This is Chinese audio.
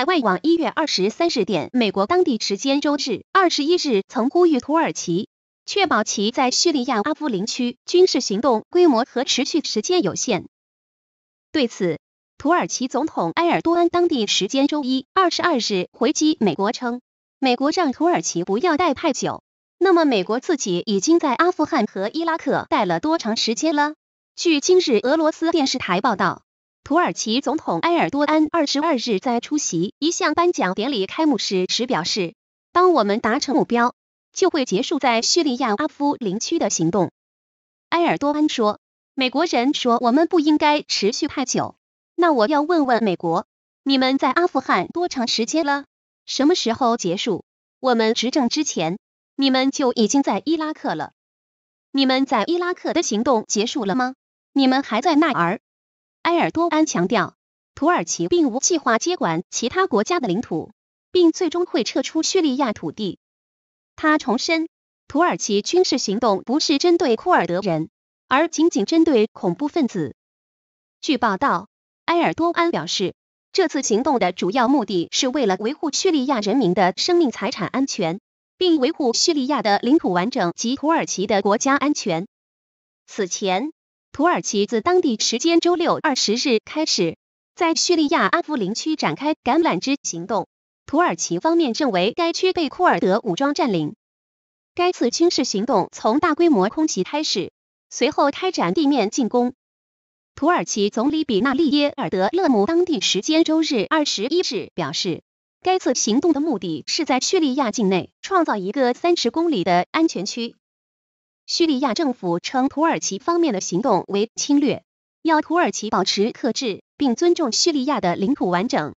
海外网一月二十三日电，美国当地时间周日二十一日曾呼吁土耳其确保其在叙利亚阿夫林区军事行动规模和持续时间有限。对此，土耳其总统埃尔多安当地时间周一二十二日回击美国称：“美国让土耳其不要待太久，那么美国自己已经在阿富汗和伊拉克待了多长时间了？”据今日俄罗斯电视台报道。土耳其总统埃尔多安二十二日在出席一项颁奖典礼开幕式时表示：“当我们达成目标，就会结束在叙利亚阿夫林区的行动。”埃尔多安说：“美国人说我们不应该持续太久，那我要问问美国，你们在阿富汗多长时间了？什么时候结束？我们执政之前，你们就已经在伊拉克了。你们在伊拉克的行动结束了吗？你们还在那儿？”埃尔多安强调，土耳其并无计划接管其他国家的领土，并最终会撤出叙利亚土地。他重申，土耳其军事行动不是针对库尔德人，而仅仅针对恐怖分子。据报道，埃尔多安表示，这次行动的主要目的是为了维护叙利亚人民的生命财产安全，并维护叙利亚的领土完整及土耳其的国家安全。此前，土耳其自当地时间周六二十日开始，在叙利亚阿夫林区展开橄榄枝行动。土耳其方面认为该区被库尔德武装占领。该次军事行动从大规模空袭开始，随后开展地面进攻。土耳其总理比纳利耶尔德勒姆当地时间周日二十一日表示，该次行动的目的是在叙利亚境内创造一个三十公里的安全区。叙利亚政府称土耳其方面的行动为侵略，要土耳其保持克制，并尊重叙利亚的领土完整。